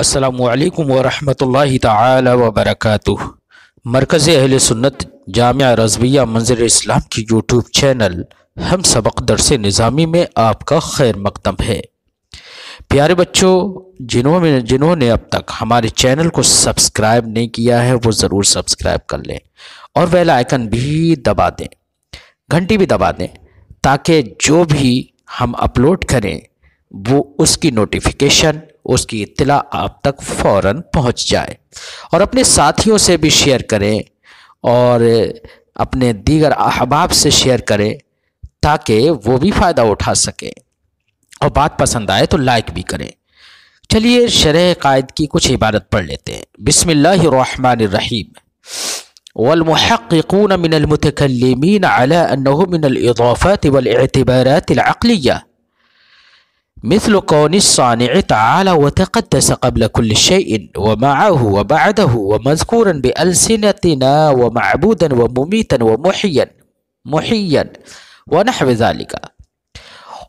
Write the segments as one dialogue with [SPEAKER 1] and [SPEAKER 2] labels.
[SPEAKER 1] असलकम वरहमल तबरक मरकज़ अहल सुन्नत जाम रजविया मंजर इस्लाम की यूट्यूब चैनल हम सबक दरस निज़ामी में आपका खैर मकदम है प्यारे बच्चों जिन्होंने जिन्होंने अब तक हमारे चैनल को सब्सक्राइब नहीं किया है वो ज़रूर सब्सक्राइब कर लें और वेल आइकन भी दबा दें घंटी भी दबा दें ताकि जो भी हम अपलोड करें वो उसकी नोटिफिकेशन उसकी इतला आप तक फ़ौर पहुँच जाए और अपने साथियों से भी शेयर करें और अपने दीगर अहबाब से शेयर करें ताकि वो भी फ़ायदा उठा सकें और बात पसंद आए तो लाइक भी करें चलिए शरह कायद की कुछ इबारत पढ़ लेते हैं बसमीम वलमहक़ून मिनलमतकलमिन अला मिनफ़ात مثل كون الصانع تعالى وتقدس قبل كل شيء ومعه وبعده ومذكورا بألسنتنا ومعبودا ومميتا ومحيا محيا ونحو ذلك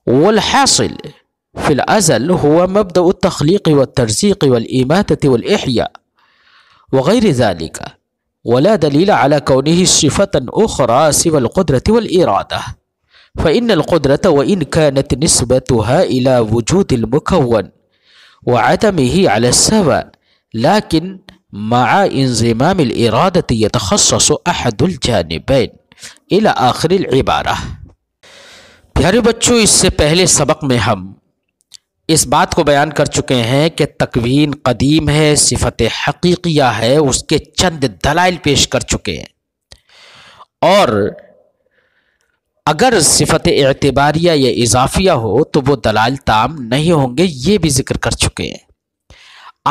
[SPEAKER 1] والحاصل في الأزل هو مبدأ التخليق والترزيق والإماتة والإحياء وغير ذلك ولا دليل على كونه صفة أخرى سوى القدرة والإرادة फ़ैन अलक़ुदरत व इन कानत नस्बत इला वजूद मकवन व आदम ही अलसवा लाकिन मع انضمام الإرادة يتخصص أحد الجانبين إلى آخر العبارة प्यारे बच्चों इससे पहले सबक में हम इस बात को बयान कर चुके हैं कि तकवीन कदीम है सिफत हकीकिया है उसके चंद दलाइल पेश कर चुके हैं और अगर सिफत एतबारिया या इजाफिया हो तो वो दलाल ताम नहीं होंगे ये भी जिक्र कर चुके हैं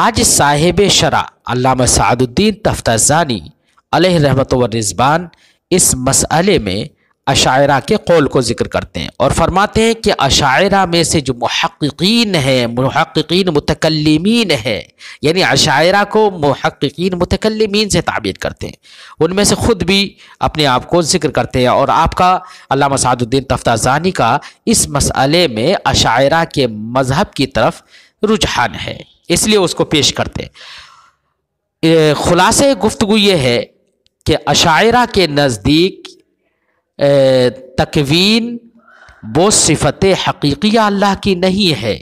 [SPEAKER 1] आज साहिब शरा अल्लामा सादुद्दीन तफ्ताजानी अलह रहमत रिजबान इस मसले में अशायरा के कौल को ज़िक्र करते हैं और फरमाते हैं कि अशायरा में से जो महक्कीन है महक्कीन मतकलमीन है यानी अशायरा को महक्कीन मतकलमीन से ताबीर करते हैं उनमें से ख़ुद भी अपने आप को ज़िक्र करते हैं और आपका सादुद्दीन तफ्ता ज़ानी का इस मसले में अशायरा के मज़हब की तरफ रुझान है इसलिए उसको पेश करते हैं खुलासे गुफ्तु ये है कि अशायरा के नज़दीक तकवीन वो सिफत हकीकिया अल्लाह की नहीं है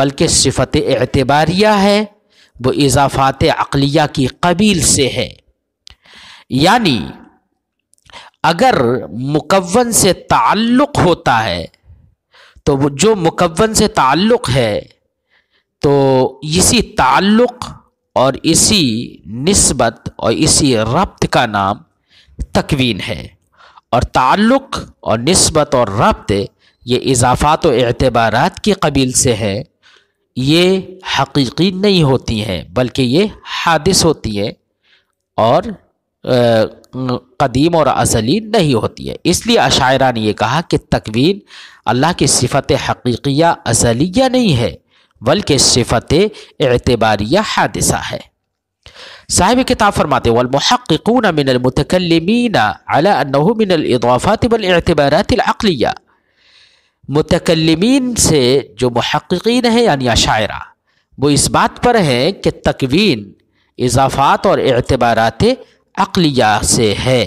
[SPEAKER 1] बल्कि सिफत एतबारिया है वो इजाफ़ात अकलिया की कबील से है यानी अगर मुकवन से ताल्लुक़ होता है तो वो जो मुकवन से ताल्लुक़ है तो इसी ताल्लुक़ और इसी नस्बत और इसी रब्त का नाम तकवीन है और ताल्लुक़ और नस्बत और रबते ये इजाफ़ात और अतबारात के कबील से है ये हकीकी नहीं होती हैं बल्कि ये हादिस होती है और कदीम और असली नहीं होती है इसलिए अशायरा ने यह कहा कि तकवीन अल्लाह की सिफत हकीकिया असलिया नहीं है बल्कि सिफत एतबारिया हादिसा है साहिब किताब फरमाते वलमहक़ून मिनमतकलमिन अलाफ़ात वतबारतलिया से जो महक्न है यानी अशायरा वो इस बात पर हैं कि तकवीन इजाफ़ात और अतबारत अकलिया से है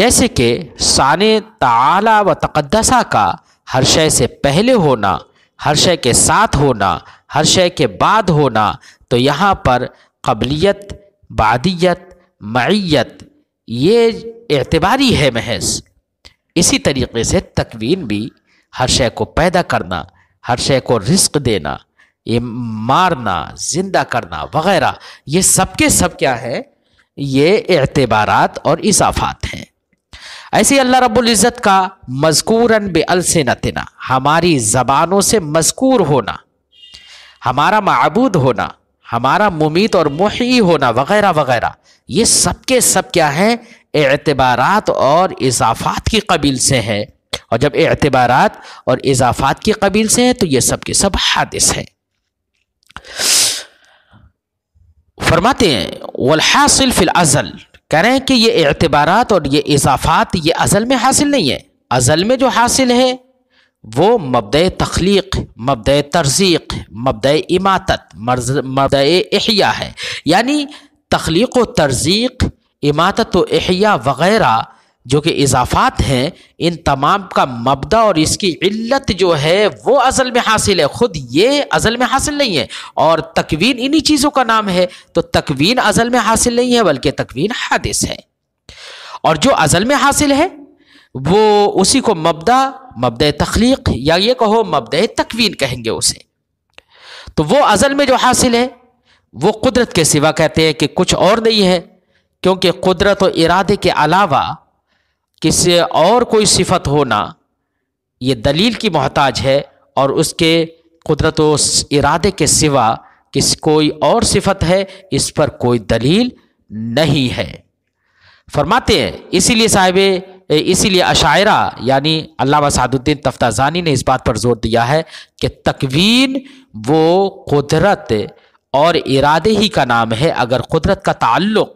[SPEAKER 1] जैसे कि शान तला व तकदसा का हर शय से पहले होना हर शय के साथ होना हर शय के बाद होना तो यहाँ पर कबलीत बादियत मैत ये एतबारी है महज इसी तरीके से तकवीन भी हर शय को पैदा करना हर शय को रिस्क देना ये मारना ज़िंदा करना वगैरह ये सब के सब क्या है ये एतबार और इजाफात हैं ऐसे अल्लाह रब्ज़त का मजकूरन बेअलसनतना हमारी ज़बानों से मजकूर होना हमारा मबूद होना हमारा मुमीत और मुही होना वगैरह वगैरह ये सब के सब क्या हैं एतबारात और इजाफात की कबील से हैं और जब एतबारात और इजाफात की कबील से हैं तो ये सब के सब हादिस हैं फरमाते हैं वलहासिल फिल अज़ल कह रहे हैं कि ये एतबारात और ये इजाफात ये अज़ल में हासिल नहीं है अज़ल में जो हासिल है वो मबद तख्लीक मबद तरजीक मबद इमातत मबद अहिया है यानी तख्लीक व तरजीक इमातत व अहिया वगैरह जो कि इजाफात हैं इन तमाम का मबदा और इसकी इल्लत जो है वो अज़ल में हासिल है ख़ुद ये अज़ल में हासिल नहीं है और तकवीन इन्हीं चीज़ों का नाम है तो तकवीन अज़ल में हासिल नहीं है बल्कि तकवीन हादिस है और जो अज़ल में हासिल है वो उसी को मबदा मबद तख्लीक या ये कहो मबद तकवीन कहेंगे उसे तो वो अज़ल में जो हासिल है वो कुदरत के सिवा कहते हैं कि कुछ और नहीं है क्योंकि कुदरत और इरादे के अलावा किसी और कोई सिफत होना ये दलील की मोहताज है और उसके कुदरत इरादे के सिवा किस कोई और सिफत है इस पर कोई दलील नहीं है फरमाते हैं इसीलिए साहिब इसीलिए अशायरा यानी अलामा सादुद्दीन तफ्ताजानी ने इस बात पर जोर दिया है कि तकवीन वो कुदरत और इरादे ही का नाम है अगर कुदरत का ताल्लुक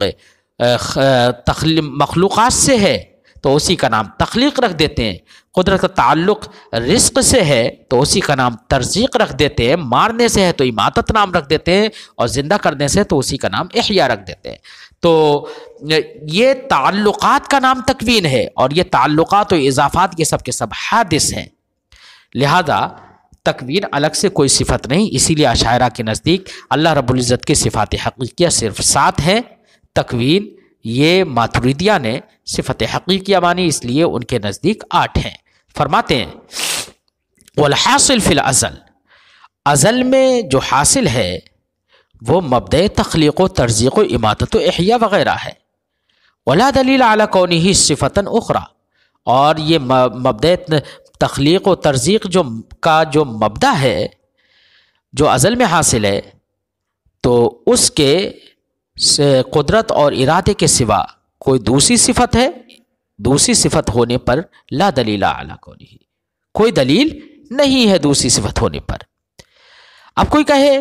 [SPEAKER 1] मखलूक़ से है तो उसी का नाम तख्लीक रख देते हैं कुदरत का ताल्लुक रिस्क से है तो उसी का नाम तरजीक रख देते हैं मारने से है तो इमादत नाम रख देते हैं और ज़िंदा करने से तो उसी का नाम अहिया रख देते हैं तो ये ताल्लुक़ात का नाम तकवीन है और ये ताल्लुक़ात और इजाफात ये सब के सब हादिस हैं लिहाजा तकवीन अलग से कोई सिफत नहीं इसीलिए अशायरा के नज़दीक अल्लाह रबुल्ज़त की सिफात हकीकिया सिर्फ सात हैं तकवीन ये माथुरिदिया ने सिफत हकीकिया मानी इसलिए उनके नज़दीक आठ हैं फरमाते हैं हासिल फ़िल अज़ल अज़ल में जो हासिल है वो मबद तख्लीक व तर्जीक व इमादत अहिया वगैरह है वला दलील अला कौन ही सिफता उखरा और ये मबद तख्लीक व तर्जीक जो का जो मबदा है जो अज़ल में हासिल है तो उसके कुदरत और इरादे के सिवा कोई दूसरी सिफत है दूसरी सिफत होने पर ला दलीला अला कौन ही कोई दलील नहीं है दूसरी सिफत होने पर अब कोई कहे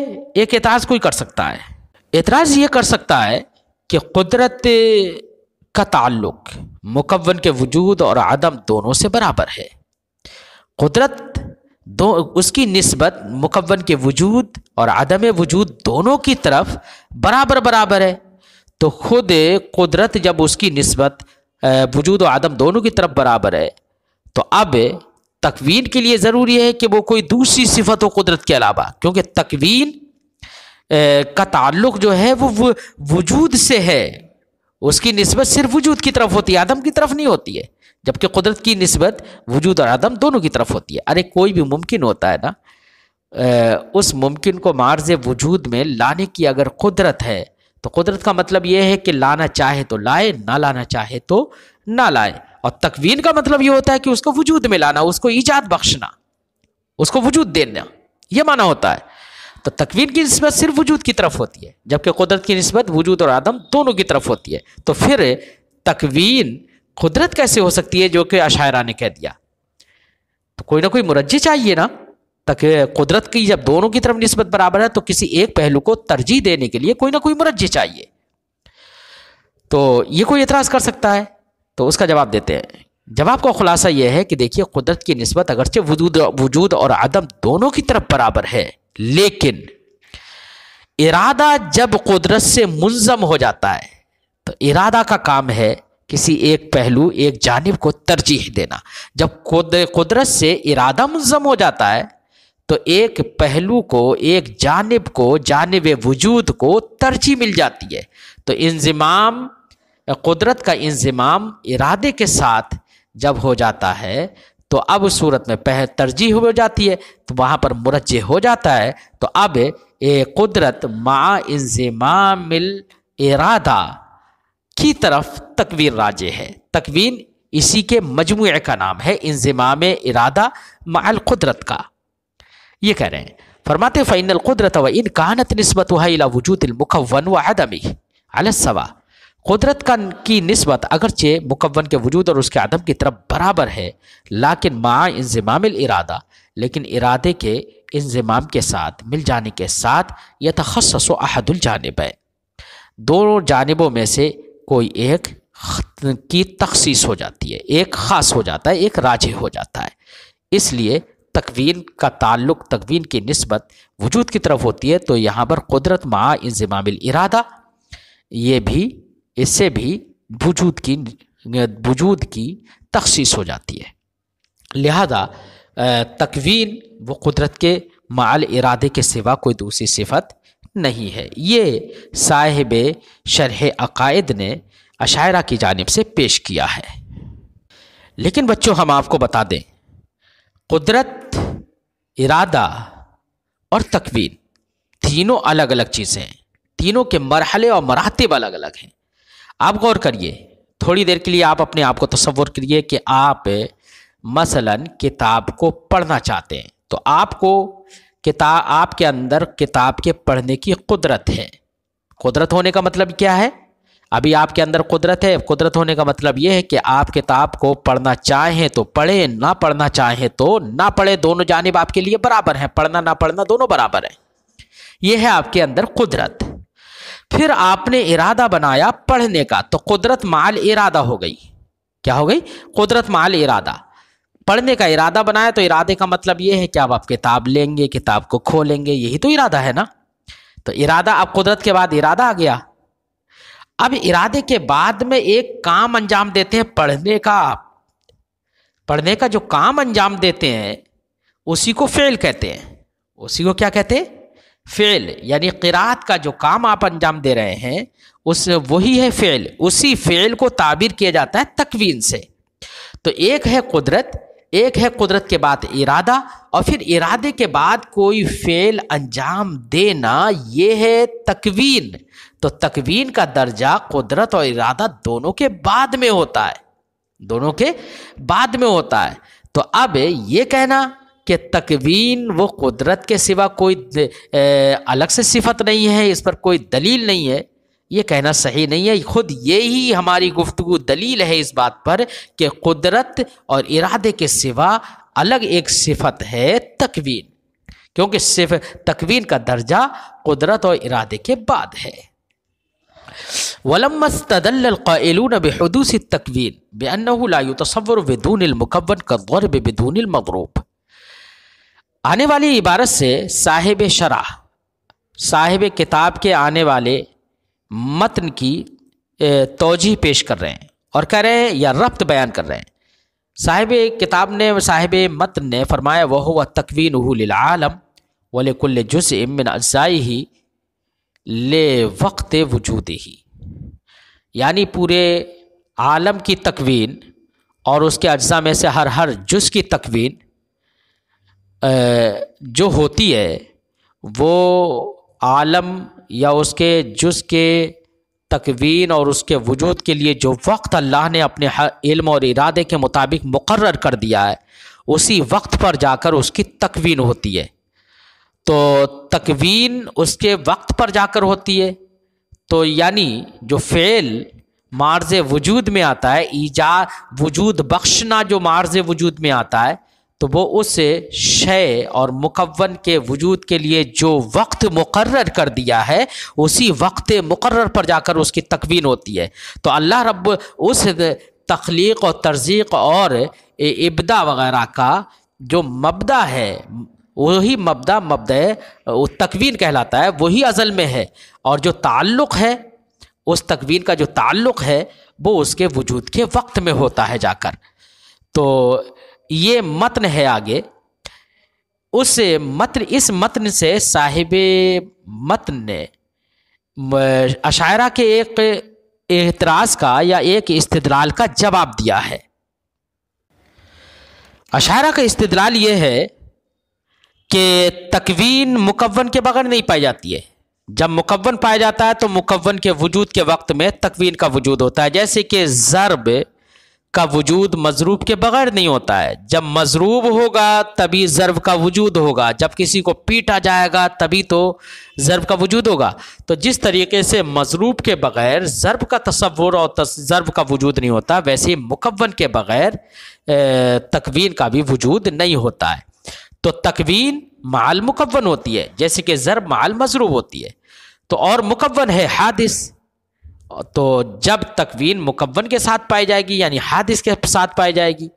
[SPEAKER 1] एक एतराज़ कोई कर सकता है एतराज़ ये कर सकता है कि कुदरत का ताल्लुक मुकवन के वजूद और आदम दोनों से बराबर है कुदरत दो उसकी नस्बत मुकवन के वजूद और आदम वजूद दोनों की तरफ बराबर बराबर है तो खुद कुदरत जब उसकी नस्बत वजूद और आदम दोनों की तरफ बराबर है तो अब तकवीन के लिए ज़रूरी है कि वो कोई दूसरी सिफत व कुदरत के अलावा क्योंकि तकवीन का ताल्लुक जो है वो वजूद से है उसकी नस्बत सिर्फ वजूद की तरफ होती है आदम की तरफ नहीं होती है जबकि कुदरत की नस्बत वजूद और आदम दोनों की तरफ होती है अरे कोई भी मुमकिन होता है ना उस मुमकिन को मार्ज वजूद में लाने की अगर कुदरत है तो कुदरत का मतलब यह है कि लाना चाहे तो लाए ना लाना चाहे तो ना लाए और तकवीन का मतलब ये होता है कि उसको वजूद में लाना उसको ईजाद बख्शना उसको वजूद देना यह माना होता है तो तकवीन की नस्बत सिर्फ वजूद की तरफ होती है जबकि कुदरत की नस्बत वजूद और आदम दोनों की तरफ होती है तो फिर तकवीन कुदरत कैसे हो सकती है जो कि अशायरा ने कह दिया तो कोई ना कोई मुरजी चाहिए ना तक कुदरत की जब दोनों की तरफ नस्बत बराबर है तो किसी एक पहलू को तरजीह देने के लिए कोई ना कोई मुरजी चाहिए तो ये कोई एतराज़ कर सकता है तो उसका जवाब देते हैं जवाब का खुलासा यह है कि देखिए कुदरत की नस्बत अगरचे वजूद वजूद और आदम दोनों की तरफ बराबर है लेकिन इरादा जब कुदरत से मुंजम हो जाता है तो इरादा का काम है किसी एक पहलू एक जानब को तरजीह देना जब कुदरत से इरादा मुंजम हो जाता है तो एक पहलू को एक जानब को जानब वजूद को तरजीह मिल जाती है तो इंजमाम कुदरत का इंजमाम इरादे के साथ जब हो जाता है तो अब सूरत में पह तरजीह हो जाती है तो वहाँ पर मुरज हो जाता है तो अब ए कुदरत मा इंजमाम इरादा की तरफ तकवीर राजे है तकवीन इसी के मजमू का नाम है इंजमाम इरादा माल कुदरत का ये कह रहे हैं फरमाते फ़ैनल कुदरत व इन कहानत नस्बत वजूद मुखवन वदमी अलसवा कुदरत का की नस्बत अगरचे मुकवन के वजूद और उसके आदम की तरफ बराबर है लाकिन माँ इंजमाम इरादा लेकिन इरादे के इंजमाम के साथ मिल जाने के साथ यह तखस अहदुल जानब है दोनों जानबों में से कोई एक की तखसीस हो जाती है एक ख़ास हो जाता है एक राजे हो जाता है इसलिए तकवीन का ताल्लुक तकवीन की नस्बत वजूद की तरफ होती है तो यहाँ पर कुदरत माँ इंजमाम इरादा ये भी इससे भी वजूद की वजूद की तख्सीस हो जाती है लिहाजा तकवीन वो कुदरत के माल इरादे के सिवा कोई दूसरी सिफत नहीं है ये साहिब शरह अकायद ने अशायरा की जानब से पेश किया है लेकिन बच्चों हम आपको बता दें कुदरत इरादा और तकवीन तीनों अलग अलग चीज़ें हैं तीनों के मरहले और मरातब अलग अलग हैं आप गौर करिए थोड़ी देर के लिए आप अपने आप को तस्वर करिए कि आप मसलन किताब को पढ़ना चाहते हैं तो आपको किताब आपके अंदर किताब के पढ़ने की कुदरत है कुदरत होने का मतलब क्या है अभी आपके अंदर कुदरत है कुदरत होने का मतलब ये है कि आप किताब को पढ़ना चाहें तो पढ़ें ना पढ़ना चाहें तो ना पढ़ें दोनों जानब आपके लिए बराबर हैं पढ़ना ना पढ़ना दोनों बराबर हैं यह है आपके अंदर कुदरत फिर आपने इरादा बनाया पढ़ने का तो कुदरत माल इरादा हो गई क्या हो गई कुदरत माल इरादा पढ़ने का इरादा बनाया तो इरादे का मतलब ये है कि आप, आप किताब लेंगे किताब को खोलेंगे यही तो इरादा है ना तो इरादा अब कुदरत के बाद इरादा आ गया अब इरादे के बाद में एक काम अंजाम देते हैं पढ़ने का पढ़ने का जो काम अंजाम देते हैं उसी को फेल कहते हैं उसी को क्या कहते हैं फ़ेल यानी किरात का जो काम आप अंजाम दे रहे हैं उस वही है फ़ेल उसी फ़ेल को ताबीर किया जाता है तकवीन से तो एक है कुदरत एक है कुदरत के बाद इरादा और फिर इरादे के बाद कोई फेल अंजाम देना ये है तकवीन तो तकवीन का दर्जा कुदरत और इरादा दोनों के बाद में होता है दोनों के बाद में होता है तो अब ये कहना कि तकवीन वो कुदरत के सिवा कोई अलग से सिफत नहीं है इस पर कोई दलील नहीं है ये कहना सही नहीं है खुद ये ही हमारी गुफ्तु दलील है इस बात पर कि कुदरत और इरादे के सिवा अलग एक सिफत है तकवीन क्योंकि सिर्फ तकवीन का दर्जा कुदरत और इरादे के बाद है वलमस्तदलून बेहदूसी तकवीन बेअन लायु तस्वर बदून का गौरब बेदून आने वाली इबारत से साहिब शराह साहिब किताब के आने वाले मतन की तोजी पेश कर रहे हैं और कह रहे हैं या रब्त बयान कर रहे हैं साहिब किताब ने साहिब मतन ने फरमाया वह हुआ तकवीन लालम वलकुल्ल जुस इमिन अज़ाई ही ले वक्त वजूद ही यानी पूरे आलम की तकवीन और उसके अज्जा में से हर हर जुस की तकवीन जो होती है वो आलम या उसके जुस के तकवीन और उसके वजूद के लिए जो वक्त अल्लाह ने अपने इल्म और इरादे के मुताबिक मुकर कर दिया है उसी वक्त पर जाकर उसकी तकवीन होती है तो तकवीन उसके वक्त पर जाकर होती है तो यानी जो फ़ेल मार्ज वजूद में आता है ईजा वजूद बख्शना जो मार्ज वजूद में आता है तो वो उस शय और मुकवन के वजूद के लिए जो वक्त मुकर्र कर दिया है उसी वक्त मुकर्र पर जाकर उसकी तकवीन होती है तो अल्लाह रब उस तख्लीक और तरजीक और इबदा वगैरह का जो मबदा है वही मबदा मबद तकवीन कहलाता है वही अज़ल में है और जो ताल्लुक़ है उस तकवीन का जो ताल्लुक़ है वो उसके वजूद के वक्त में होता है जाकर तो ये मतन है आगे उस मतन इस मतन से साहिब मतन ने अशायरा के एक एतराज़ का या एक इस्तदलाल का जवाब दिया है अशायरा का इस्तदलाल ये है कि तकवीन मुकवन के बगैर नहीं पाई जाती है जब मुकवन पाया जाता है तो मुकवन के वजूद के वक्त में तकवीन का वजूद होता है जैसे कि ज़रब का वजूद मजरूब के बगैर नहीं होता है जब मजरूब होगा तभी ज़र्व का वजूद होगा जब किसी को पीटा जाएगा तभी तो ज़र्व का वजूद होगा तो जिस तरीके से मजरूब के बगैर ज़र्व का तस्वुर और ज़र्व का वजूद नहीं होता वैसे मुकवन के बगैर तकवीन का भी वजूद नहीं होता है तो तकवीन माल मुकवन होती है जैसे कि ज़र्ब माल मजरूब होती है तो और मुकवन है हादिस तो जब तकवीन मुकवन के साथ पाई जाएगी यानी हादिस के साथ पाई जाएगी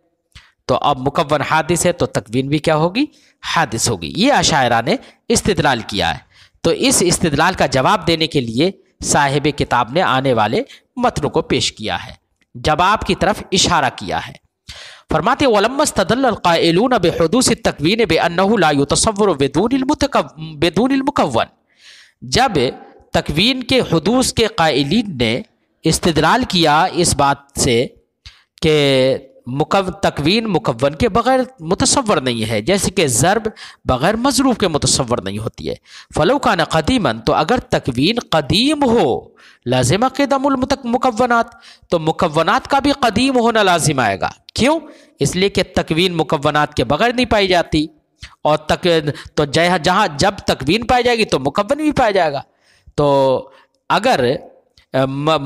[SPEAKER 1] तो अब मुकवन हादिस है तो तकवीन भी क्या होगी हादिस होगी ये आशायरा ने इस्तलाल किया है तो इस इस्तलाल का जवाब देने के लिए साहिब किताब ने आने वाले मतनों को पेश किया है जवाब की तरफ इशारा किया है फरमाते तकवीन बेअन तस्वुर बेदून बेदून मुकवन जब तकवीन के हदूस के कायलिन ने इस्तदलाल किया इस बात से कि मुकव तकवीन मुकवन के बगैर मुतसवर नहीं है जैसे कि ज़रब बग़ैर मजरूफ़ के मुतसवर नहीं होती है फ़लों का नदीमन तो अगर तकवीन कदीम हो लाजिमा के मुकवनात तो मुकवनात का भी कदीम होना लाजिम आएगा क्यों इसलिए कि तकवीन मुकवनात के बगैर नहीं पाई जाती और तक तो जहाँ जहाँ जब तकवीन पाई जाएगी तो मुकवन भी पाया जाएगा तो अगर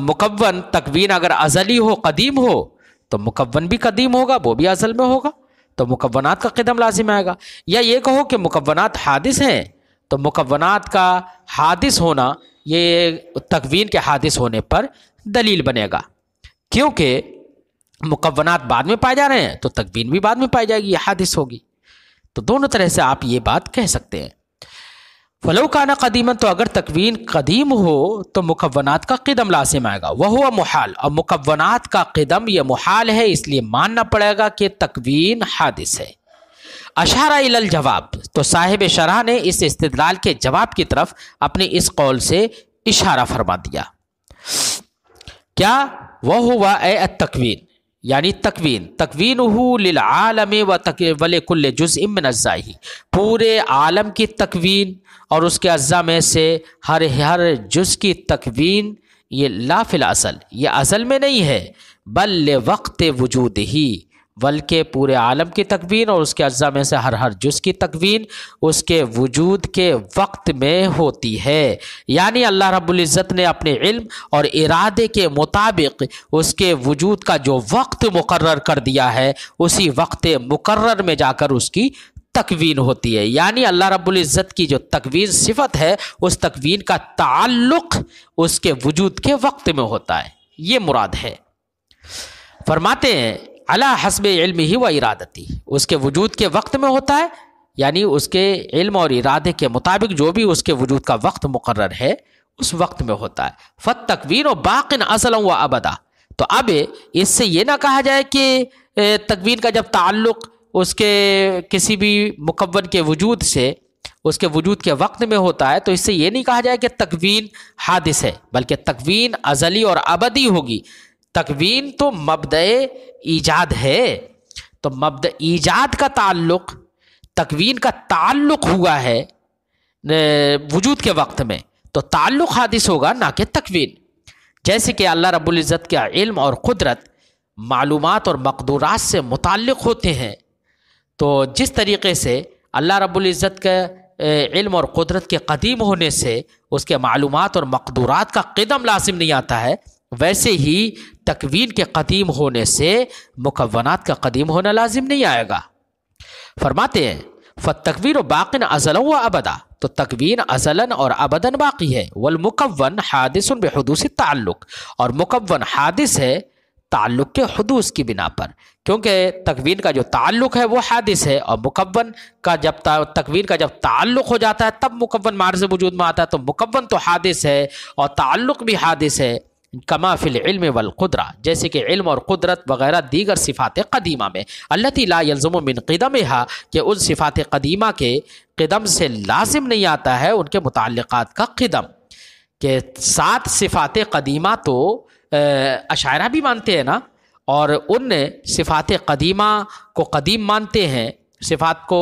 [SPEAKER 1] मुकवन तकवीन अगर अजली हो कदीम हो तो मुकवन भी कदीम होगा वो भी असल में होगा तो मुकवनात का कदम लाजिम आएगा या ये कहो कि मुकवनात हादिस हैं तो मुकवनात का हादिस होना ये तकवीन के हादिस होने पर दलील बनेगा क्योंकि मुकवनात बाद में पाए जा रहे हैं तो तकवीन भी बाद में पाई जाएगी हादिस होगी तो दोनों तरह से आप ये बात कह सकते हैं फलो काना कदीमन तो अगर तकवीन कदीम हो तो मुकवनात का कदम लाजिम आएगा वह हुआ मुहाल और मुकवनात का कदम यह मुहाल है इसलिए मानना पड़ेगा कि तकवीन हादिस है अशारा इल जवाब तो साहिब शराह ने इस इस्तलाल के जवाब की तरफ अपने इस कौल से इशारा फरमा दिया क्या वह हुआ ए तकवीन यानी तकवीन तकवीन लिल आलम व तक वल कुल जुज़ इमन अज्जाही पूरे आलम की तकवीन और उसके अज्जा में से हर हर जुज़ की तकवीन ये लाफिल असल ये असल में नहीं है बल वक्त वजूद ही बल्कि पूरे आलम की तकवीन और उसके अज्जा में से हर हर जुज की तकवीन उसके वजूद के वक्त में होती है यानी अल्लाह रब्ज़त ने अपने इल्म और इरादे के मुताबिक उसके वजूद का जो वक्त मुकर कर दिया है उसी वक्त मुकर में जाकर उसकी तकवीन होती है यानी अल्लाह रब्ज़त की जो तकवीन सिफत है उस तकवीन का ताल्लुक़ उसके वजूद के वक्त में होता है ये मुराद है फरमाते हैं अला हसब इल्म ही व इरादती उसके वजूद के वक्त में होता है यानी उसके इल्म और इरादे के मुताबिक जो भी उसके वजूद का वक्त मुकर है उस वक्त में होता है फत तकवीर और बाकिन असल व अबदा तो अब इससे ये ना कहा जाए कि तकवीर का जब ताल्लुक़ उसके किसी भी मुकवन के वजूद से उसके वजूद के वक्त में होता है तो इससे ये नहीं कहा जाए कि तकवीन हादिस है बल्कि तकवीन अजली और अबदी होगी तकवीन तो मबद ईजाद है तो मबद ईजाद का ताल्लुक तकवीन का ताल्लुक हुआ है वजूद के वक्त में तो ताल्लुक हादिस होगा ना कि तकवीन जैसे कि अल्लाह रब्ज़त का इल्म और क़ुदरत मालूम और मकदूरात से मुतक़ होते हैं तो जिस तरीके से अल्लाह रब्ज़त का इल्म और क़ुदरत के कदीम होने से उसके मालूम और मकदूरात का कदम लाजिम नहीं आता है वैसे ही तकवीन के कदीम होने से मुकवनात का कदीम होना लाजिम नहीं आएगा फरमाते हैं फ़त तकवीर बाकिन अजलों व अबदा तो तकवीन अजलन और अबदन बाकी है वल हादिस उन बेहदूस ताल्लुक और मुकवन हादिस है ताल्लुक के हदूस की बिना पर क्योंकि तकवीन का जो ताल्लुक है वो हादिस है और मुकवन का जब तकवीन का जब ताल्लुक हो जाता है तब मुकवन मार्ज वजूद में आता है तो मुकवन तो हादिस है और ताल्लुक भी हादिस है कमाफिल इल्म वलकुदरा जैसे कि इल्म और कुदरत वगैरह दीगर सिफ़ात कदीमा में अल्लती ला यलजुम मिन कदम हा कि उन सिफ़ात कदीमा के कदम से लाजिम नहीं आता है उनके मुतक़ात का कदम के सात सिफ़ात कदीमा तो अशायरा भी मानते हैं ना और उन सिफ़ात कदीमा को कदीम मानते हैं सिफात को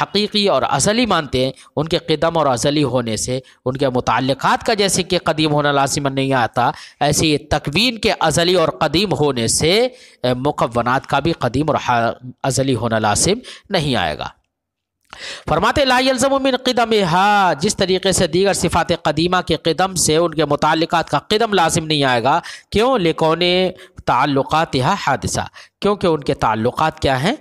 [SPEAKER 1] हकीकी और असली मानते हैं उनके कदम और असली होने से उनके मुतक़ात का जैसे कि कदीम होना लाजिमन नहीं आता ऐसे ही तकवीन के अजली और कदीम होने से मुकवनात का भी कदीम और अजली होना लाजिम नहीं आएगा फरमाते लाजमिन कदम हा जिस तरीके से दीगर सिफात कदीमा के कदम से उनके मुतक़ात का कदम लाजिम नहीं आएगा क्यों लेकोने ताल्लुक़ात यह हादसा क्योंकि उनके ताल्लुक़ात क्या हैं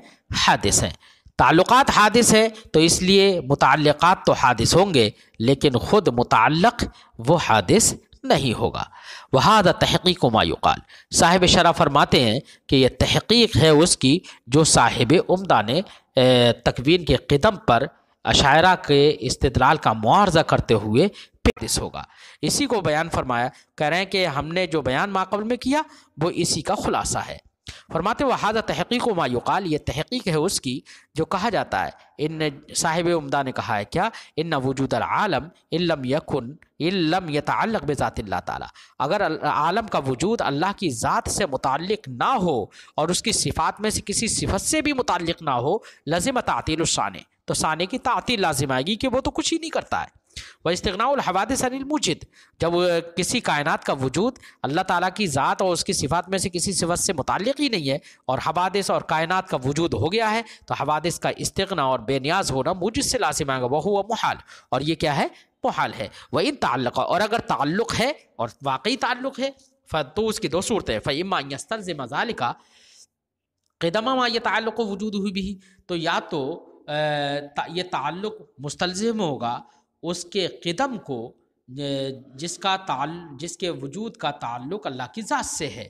[SPEAKER 1] हादिस हैं ताल्लुक हादिस है तो इसलिए मुतक़ात तो हादिस होंगे लेकिन ख़ुद मुतल वो हादिस नहीं होगा वहाद तहक़ीक मायुकाल साहिब शरा फरमाते हैं कि यह तहक़ीक है उसकी जो साहिब उमदा ने तकवीन के कदम पर अशायरा के इस्तलाल का मुआवजा करते हुए पेदिस होगा इसी को बयान फरमाया कह रहे हैं कि हमने जो बयान माकबल में किया वो इसी का खुलासा है फरमाते वहादा तहकीक मायुकाल ये तहकीक है उसकी जो कहा जाता है इन साहिब उमदा ने कहा है क्या इन वजूद आलम इलम यकुन इलम यतल्लक बेज़ातिल्ला ताली अगर आलम का वजूद अल्लाह की ज़ात से मुतल ना हो और उसकी सिफात में से किसी सिफत से भी मुतल ना हो लजिम तातील तो साने की तातील लाजिम आएगी कि वो तो कुछ ही नहीं करता है व अनिल मुजिद जब किसी कायनात का वजूद अल्लाह ताला की ज़ात और उसकी सिफात में से किसी सिफत से मुतल ही नहीं है और हवादिस और कायनात का वजूद हो गया है तो हवादिस का इस्तना और बेनियाज होना मुजिद से लासिम आएगा वह हुआ मुहाल और ये क्या है मुहाल है वह इन तल्लक और अगर ताल्लुक़ है और वाकई ताल्लुक़ है तो उसकी दो सूरतें फ़ैमा मजाल मजालिका कदमा माँ यह ताल्लुक़ वजूद हुई भी तो या तो ये ताल्लुक़ मुस्तलम होगा उसके कदम को जिसका ताल जिसके वजूद का ताल्लुक अल्लाह की ज़ात से है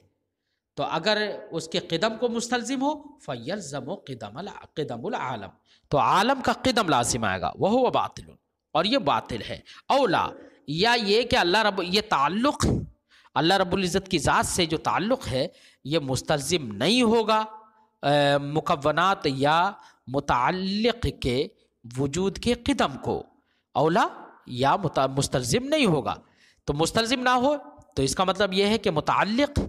[SPEAKER 1] तो अगर उसके कदम को मुस्तलज़म हो फ़ैलज़म कदम कदमुल तो आलम का कदम लाजिम आएगा वह वह बातिल और ये बातिल है अवला या ये कि अल्लाह रब ये ताल्लुक़ अल्लाह रब्ज़त की ज़ात से जो ताल्लुक़ है ये मुस्तलज़म नहीं होगा मुकवनात या मुतल के वजूद के कदम को औला या मुस्तलजिम नहीं होगा तो मुस्तलजिम ना हो तो इसका मतलब यह है कि मुतक़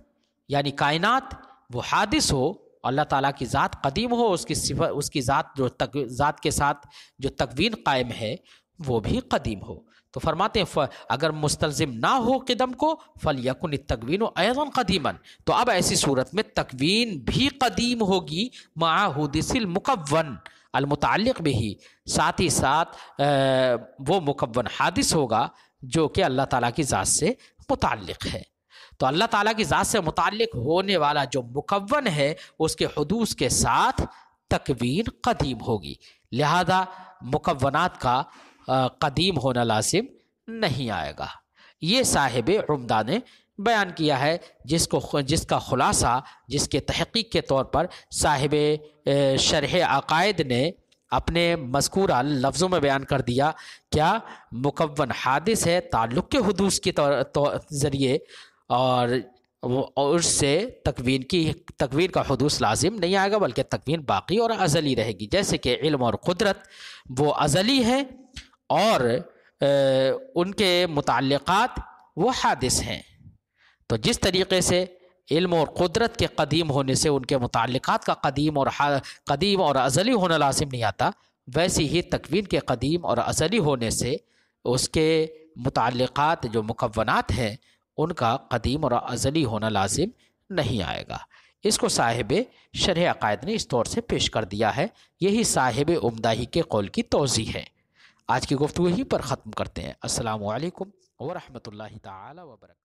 [SPEAKER 1] यानी कायनात वो हादिस हो अल्लाह ताला की ज़ात कदीम हो उसकी सिफत उसकी ज़ात जो तक ज़ात के साथ जो तकवीन कायम है वो भी कदीम हो तो फरमाते हैं अगर मुस्तलजिम ना हो कदम को फल यकुन तकवीन एजन कदीमन तो अब ऐसी सूरत में तकवीन भी कदीम होगी माहदिसल मुकवन अलमुतक भी ही साथ ही साथ वो मुकवन हादिस होगा जो कि अल्लाह ताला की ज़ात से मुतक़ है तो अल्लाह ताला की ज़ात से मुतक़ होने वाला जो मुकवन है उसके हदूस के साथ तकवीन कदीम होगी लिहाजा मुकवनात का कदीम होना लाजिम नहीं आएगा ये साहिब उमदा ने बयान किया है जिसको जिसका ख़ुलासा जिसके तहकीक के तौर पर साहिब शरह अकायद ने अपने मस्कूरा लफ्ज़ों में बयान कर दिया क्या मुकवन हादिस है ताल्लुक़ के हदूस के तो, ज़रिए और उससे तकवीन की तकवीन का हदूस लाजिम नहीं आएगा बल्कि तकवीन बाकी और अजली रहेगी जैसे कि इल्म और क़ुदरत वो अजली है और ए, उनके मुतक़ात वो हादिस हैं तो जिस तरीके से इल्म और कुदरत के कदीम होने से उनके मुतक़ात का कदीम और कदीम और अजली होना लाजिम नहीं आता वैसी ही तकवीन के कदीम और अजली होने से उसके मुतलक जो मकवनात हैं उनका कदीम और अजली होना लाजिम नहीं आएगा इसको साहिब शरह अकायद ने इस तौर से पेश कर दिया है यही साहिब उमदाही के कौल की तोज़ी है आज की गुफ्तु ही पर ख़त्म करते हैं असल वरहमल तबरक